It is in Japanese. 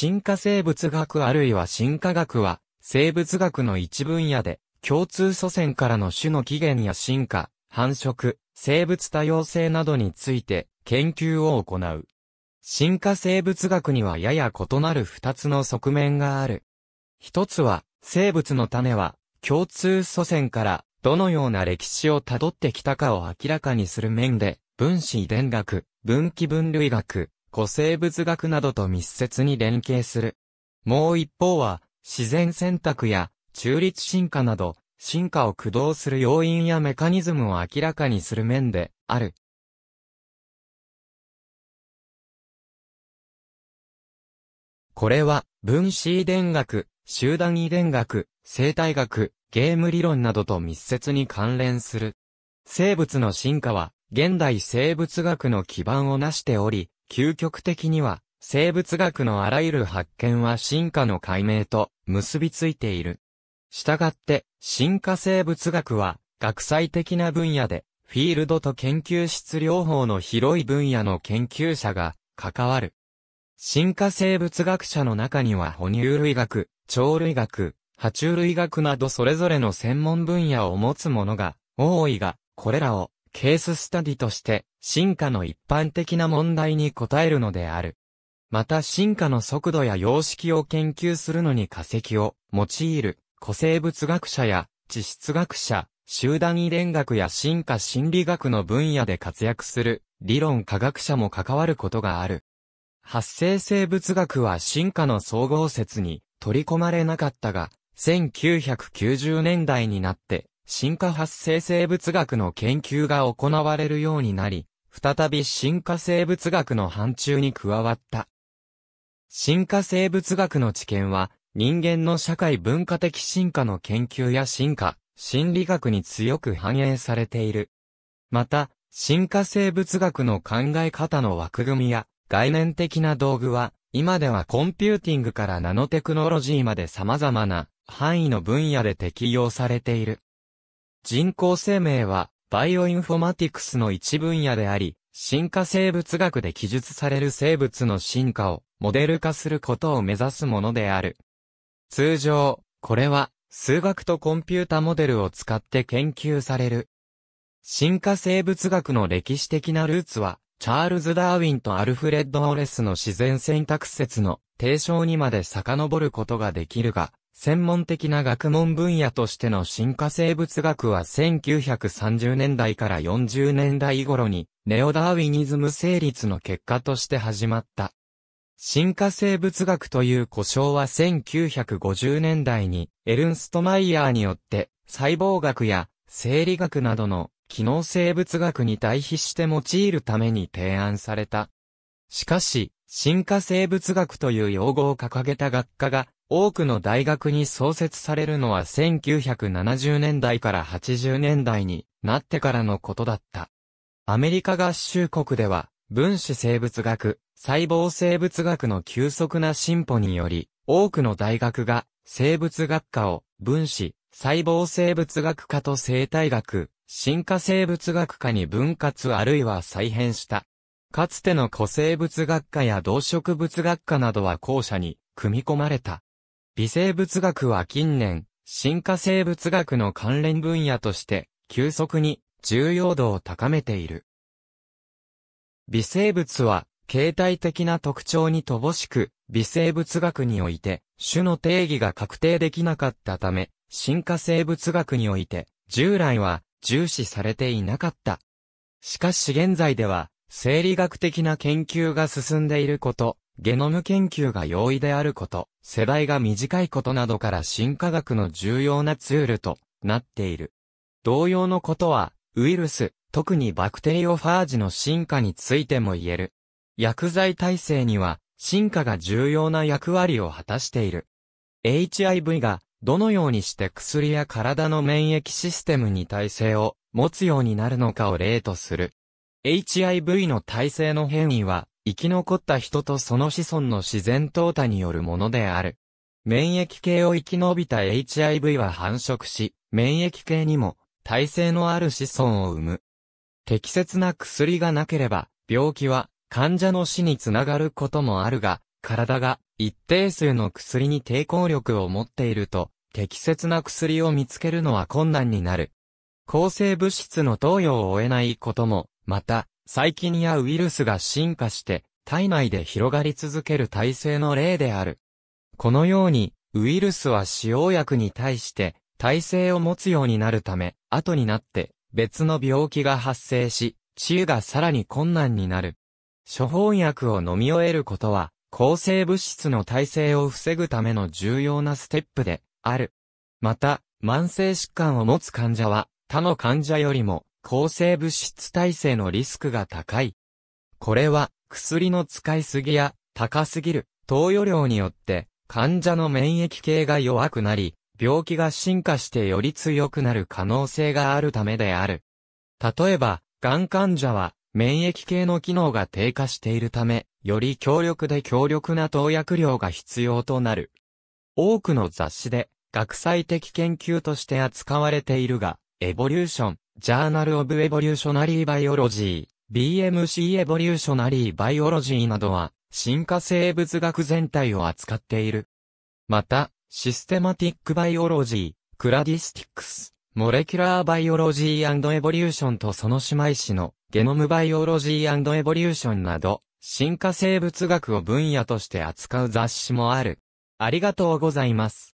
進化生物学あるいは進化学は、生物学の一分野で、共通祖先からの種の起源や進化、繁殖、生物多様性などについて、研究を行う。進化生物学にはやや異なる二つの側面がある。一つは、生物の種は、共通祖先から、どのような歴史をたどってきたかを明らかにする面で、分子遺伝学、分岐分類学、古生物学などと密接に連携する。もう一方は、自然選択や中立進化など、進化を駆動する要因やメカニズムを明らかにする面である。これは、分子遺伝学、集団遺伝学、生態学、ゲーム理論などと密接に関連する。生物の進化は、現代生物学の基盤をなしており、究極的には、生物学のあらゆる発見は進化の解明と結びついている。したがって、進化生物学は、学際的な分野で、フィールドと研究室両方の広い分野の研究者が関わる。進化生物学者の中には哺乳類学、鳥類学、爬虫類学などそれぞれの専門分野を持つ者が多いが、これらをケーススタディとして進化の一般的な問題に答えるのである。また進化の速度や様式を研究するのに化石を用いる古生物学者や地質学者、集団遺伝学や進化心理学の分野で活躍する理論科学者も関わることがある。発生生物学は進化の総合説に取り込まれなかったが、1990年代になって進化発生生物学の研究が行われるようになり、再び進化生物学の範疇に加わった。進化生物学の知見は、人間の社会文化的進化の研究や進化、心理学に強く反映されている。また、進化生物学の考え方の枠組みや概念的な道具は、今ではコンピューティングからナノテクノロジーまで様々な範囲の分野で適用されている。人工生命は、バイオインフォマティクスの一分野であり、進化生物学で記述される生物の進化をモデル化することを目指すものである。通常、これは数学とコンピュータモデルを使って研究される。進化生物学の歴史的なルーツは、チャールズ・ダーウィンとアルフレッド・オレスの自然選択説の提唱にまで遡ることができるが、専門的な学問分野としての進化生物学は1930年代から40年代頃にネオダーウィニズム成立の結果として始まった。進化生物学という呼称は1950年代にエルンストマイヤーによって細胞学や生理学などの機能生物学に対比して用いるために提案された。しかし、進化生物学という用語を掲げた学科が多くの大学に創設されるのは1970年代から80年代になってからのことだった。アメリカ合衆国では、分子生物学、細胞生物学の急速な進歩により、多くの大学が生物学科を分子、細胞生物学科と生態学、進化生物学科に分割あるいは再編した。かつての古生物学科や動植物学科などは後者に組み込まれた。微生物学は近年、進化生物学の関連分野として、急速に重要度を高めている。微生物は、形態的な特徴に乏しく、微生物学において、種の定義が確定できなかったため、進化生物学において、従来は重視されていなかった。しかし現在では、生理学的な研究が進んでいること、ゲノム研究が容易であること、世代が短いことなどから進化学の重要なツールとなっている。同様のことは、ウイルス、特にバクテリオファージの進化についても言える。薬剤耐性には、進化が重要な役割を果たしている。HIV が、どのようにして薬や体の免疫システムに耐性を持つようになるのかを例とする。HIV の耐性の変異は、生き残った人とその子孫の自然淘汰によるものである。免疫系を生き延びた HIV は繁殖し、免疫系にも耐性のある子孫を生む。適切な薬がなければ、病気は患者の死につながることもあるが、体が一定数の薬に抵抗力を持っていると、適切な薬を見つけるのは困難になる。抗生物質の投与を終えないことも、また、細菌やウイルスが進化して、体内で広がり続ける体制の例である。このように、ウイルスは使用薬に対して、耐性を持つようになるため、後になって、別の病気が発生し、治癒がさらに困難になる。処方薬を飲み終えることは、抗生物質の耐性を防ぐための重要なステップである。また、慢性疾患を持つ患者は、他の患者よりも抗生物質耐性のリスクが高い。これは、薬の使いすぎや、高すぎる、投与量によって、患者の免疫系が弱くなり、病気が進化してより強くなる可能性があるためである。例えば、がん患者は、免疫系の機能が低下しているため、より強力で強力な投薬量が必要となる。多くの雑誌で、学際的研究として扱われているが、エボリューション、Journal of Evolutionary Biology、BMC Evolutionary Biology などは、進化生物学全体を扱っている。また、システマティックバイオロジー、クラディスティックス、モレキュラーバイオロジーエボリューションとその姉妹誌のゲノムバイオロジーエボリューションなど、進化生物学を分野として扱う雑誌もある。ありがとうございます。